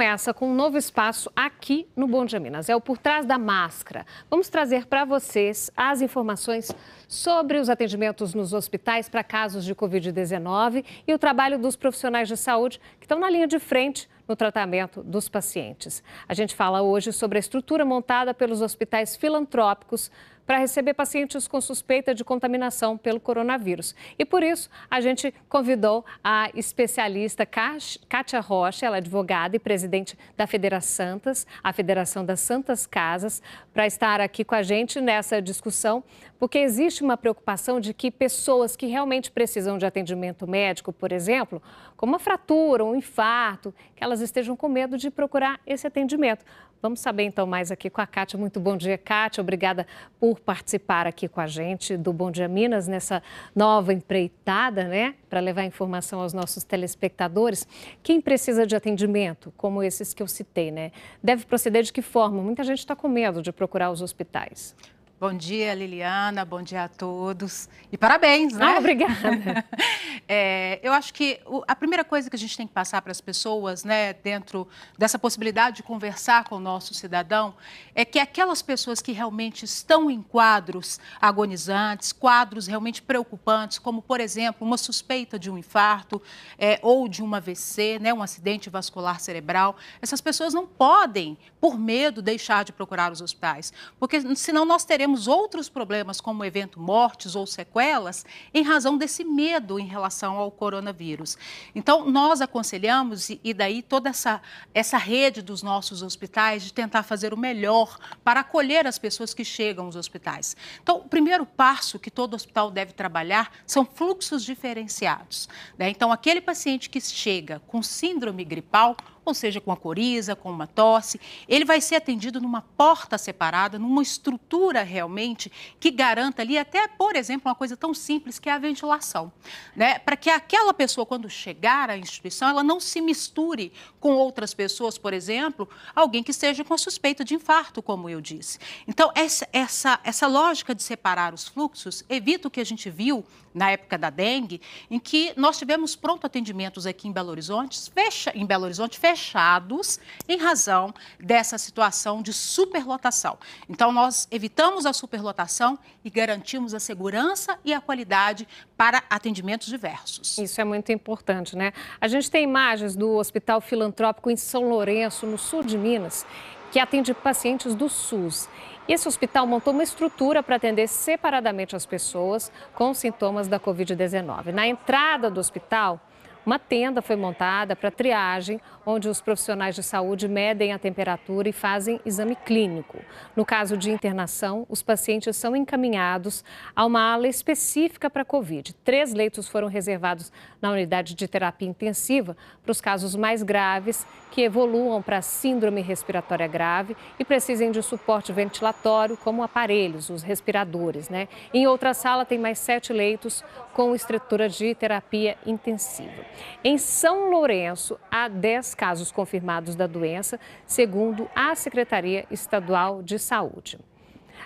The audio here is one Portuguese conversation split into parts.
Começa com um novo espaço aqui no Bom Dia Minas, é o Por Trás da Máscara. Vamos trazer para vocês as informações sobre os atendimentos nos hospitais para casos de Covid-19 e o trabalho dos profissionais de saúde que estão na linha de frente no tratamento dos pacientes. A gente fala hoje sobre a estrutura montada pelos hospitais filantrópicos para receber pacientes com suspeita de contaminação pelo coronavírus. E por isso, a gente convidou a especialista Kátia Rocha, ela é advogada e presidente da Federação Santas, a Federação das Santas Casas, para estar aqui com a gente nessa discussão, porque existe uma preocupação de que pessoas que realmente precisam de atendimento médico, por exemplo, como uma fratura, um infarto, que elas estejam com medo de procurar esse atendimento. Vamos saber então mais aqui com a Kátia. Muito bom dia, Kátia. Obrigada por por participar aqui com a gente do Bom Dia Minas nessa nova empreitada, né, para levar informação aos nossos telespectadores. Quem precisa de atendimento, como esses que eu citei, né, deve proceder de que forma? Muita gente está com medo de procurar os hospitais. Bom dia, Liliana. Bom dia a todos. E parabéns, né? Ah, obrigada. é, eu acho que a primeira coisa que a gente tem que passar para as pessoas, né, dentro dessa possibilidade de conversar com o nosso cidadão, é que aquelas pessoas que realmente estão em quadros agonizantes, quadros realmente preocupantes, como, por exemplo, uma suspeita de um infarto é, ou de um AVC, né, um acidente vascular cerebral, essas pessoas não podem, por medo, deixar de procurar os hospitais, porque senão nós teremos temos outros problemas, como evento mortes ou sequelas, em razão desse medo em relação ao coronavírus. Então, nós aconselhamos, e daí toda essa, essa rede dos nossos hospitais, de tentar fazer o melhor para acolher as pessoas que chegam aos hospitais. Então, o primeiro passo que todo hospital deve trabalhar são fluxos diferenciados. Né? Então, aquele paciente que chega com síndrome gripal, ou seja, com a coriza, com uma tosse, ele vai ser atendido numa porta separada, numa estrutura realmente que garanta ali até, por exemplo, uma coisa tão simples que é a ventilação, né? Para que aquela pessoa quando chegar à instituição, ela não se misture com outras pessoas, por exemplo, alguém que esteja com a suspeita de infarto, como eu disse. Então, essa essa essa lógica de separar os fluxos evita o que a gente viu na época da dengue, em que nós tivemos pronto atendimentos aqui em Belo Horizonte, fecha em Belo Horizonte, fecha fechados em razão dessa situação de superlotação. Então, nós evitamos a superlotação e garantimos a segurança e a qualidade para atendimentos diversos. Isso é muito importante, né? A gente tem imagens do Hospital Filantrópico em São Lourenço, no sul de Minas, que atende pacientes do SUS. Esse hospital montou uma estrutura para atender separadamente as pessoas com sintomas da Covid-19. Na entrada do hospital, uma tenda foi montada para triagem, onde os profissionais de saúde medem a temperatura e fazem exame clínico. No caso de internação, os pacientes são encaminhados a uma ala específica para Covid. Três leitos foram reservados na unidade de terapia intensiva para os casos mais graves que evoluam para síndrome respiratória grave e precisem de suporte ventilatório, como aparelhos, os respiradores. Né? Em outra sala, tem mais sete leitos com estrutura de terapia intensiva. Em São Lourenço, há 10 casos confirmados da doença, segundo a Secretaria Estadual de Saúde.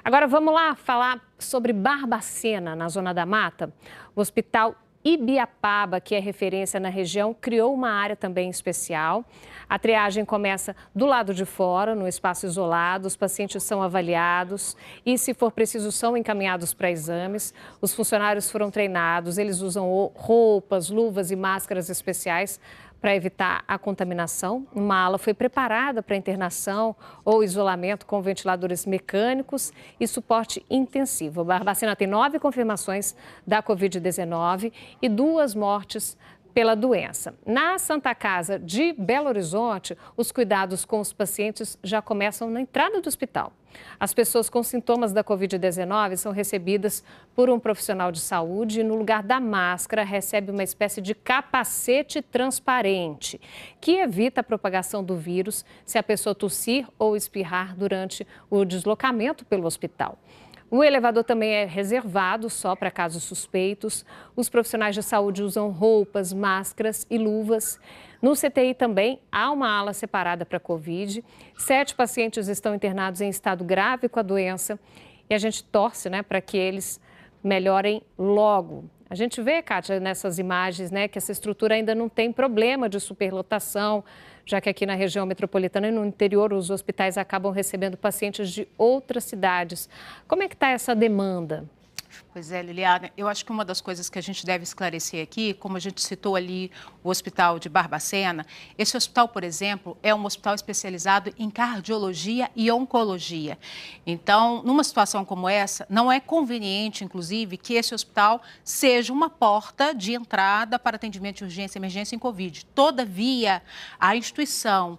Agora vamos lá falar sobre Barbacena, na Zona da Mata. O hospital Ibiapaba, que é referência na região, criou uma área também especial. A triagem começa do lado de fora, no espaço isolado. Os pacientes são avaliados e, se for preciso, são encaminhados para exames. Os funcionários foram treinados, eles usam roupas, luvas e máscaras especiais para evitar a contaminação. Uma ala foi preparada para internação ou isolamento com ventiladores mecânicos e suporte intensivo. A Barbacena tem nove confirmações da Covid-19 e duas mortes pela doença. Na Santa Casa de Belo Horizonte, os cuidados com os pacientes já começam na entrada do hospital. As pessoas com sintomas da Covid-19 são recebidas por um profissional de saúde e, no lugar da máscara, recebe uma espécie de capacete transparente, que evita a propagação do vírus se a pessoa tossir ou espirrar durante o deslocamento pelo hospital. O elevador também é reservado só para casos suspeitos. Os profissionais de saúde usam roupas, máscaras e luvas. No CTI também há uma ala separada para Covid. Sete pacientes estão internados em estado grave com a doença e a gente torce né, para que eles melhorem logo. A gente vê, Kátia, nessas imagens, né, que essa estrutura ainda não tem problema de superlotação, já que aqui na região metropolitana e no interior os hospitais acabam recebendo pacientes de outras cidades. Como é que está essa demanda? Pois é, Liliana, eu acho que uma das coisas que a gente deve esclarecer aqui, como a gente citou ali o hospital de Barbacena, esse hospital, por exemplo, é um hospital especializado em cardiologia e oncologia. Então, numa situação como essa, não é conveniente, inclusive, que esse hospital seja uma porta de entrada para atendimento de urgência, emergência em Covid. Todavia, a instituição,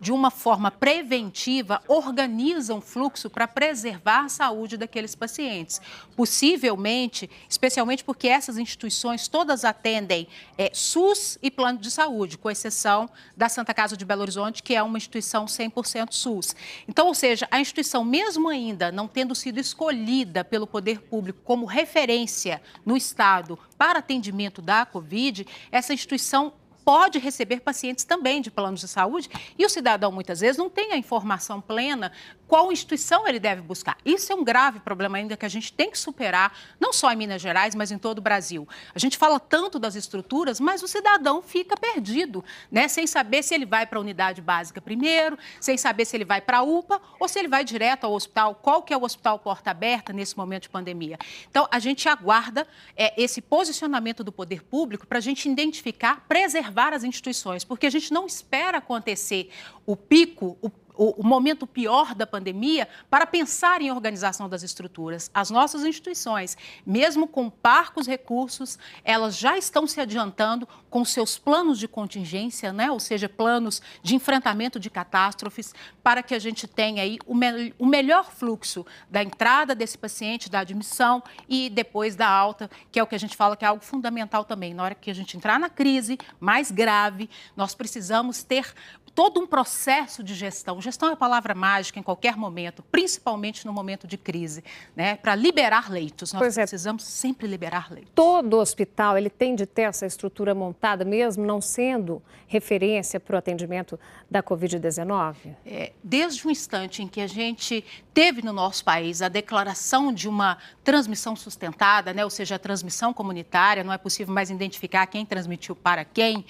de uma forma preventiva, organiza um fluxo para preservar a saúde daqueles pacientes. Possível possivelmente, especialmente porque essas instituições todas atendem é, SUS e plano de saúde, com exceção da Santa Casa de Belo Horizonte, que é uma instituição 100% SUS. Então, ou seja, a instituição, mesmo ainda não tendo sido escolhida pelo poder público como referência no Estado para atendimento da Covid, essa instituição pode receber pacientes também de planos de saúde e o cidadão muitas vezes não tem a informação plena qual instituição ele deve buscar. Isso é um grave problema ainda que a gente tem que superar, não só em Minas Gerais, mas em todo o Brasil. A gente fala tanto das estruturas, mas o cidadão fica perdido, né? Sem saber se ele vai para a unidade básica primeiro, sem saber se ele vai para a UPA ou se ele vai direto ao hospital, qual que é o hospital porta aberta nesse momento de pandemia. Então, a gente aguarda é, esse posicionamento do poder público para a gente identificar, preservar as instituições, porque a gente não espera acontecer o pico, o o, momento pior da pandemia para pensar em organização das estruturas. As nossas instituições, mesmo com parcos recursos, elas já estão se adiantando com seus planos de contingência, né? ou seja, planos de enfrentamento de catástrofes, para que a gente tenha aí o, me o melhor fluxo da entrada desse paciente, da admissão e depois da alta, que é o que a gente fala que é algo fundamental também. Na hora que a gente entrar na crise mais grave, nós precisamos ter todo um processo de gestão Gestão é a palavra mágica em qualquer momento, principalmente no momento de crise, né? Para liberar leitos. Nós pois é. precisamos é. sempre liberar leitos. Todo hospital ele tem de ter essa estrutura montada, mesmo não sendo referência para o atendimento da Covid-19? É, desde o instante em que a gente teve no nosso país a declaração de uma transmissão sustentada, né? ou seja, a transmissão comunitária, não é possível mais identificar quem transmitiu para quem,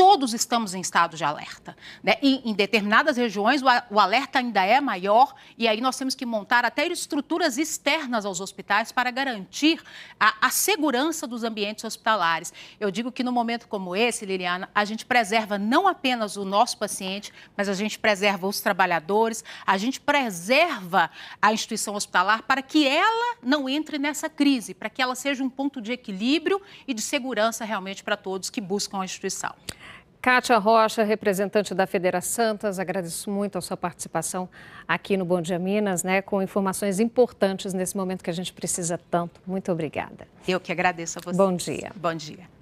todos estamos em estado de alerta. Né? em determinadas regiões, o, o, alerta ainda é maior e aí nós temos que montar até estruturas externas aos hospitais para garantir a, a segurança dos ambientes hospitalares. Eu digo que no momento como esse, Liliana, a gente preserva não apenas o nosso paciente, mas a gente preserva os trabalhadores, a gente preserva a instituição hospitalar para que ela não entre nessa crise, para que ela seja um ponto de equilíbrio e de segurança realmente para todos que buscam a instituição. Kátia Rocha, representante da Federa Santas, agradeço muito a sua participação aqui no Bom Dia Minas, né, com informações importantes nesse momento que a gente precisa tanto. Muito obrigada. Eu que agradeço a você. Bom dia. Bom dia.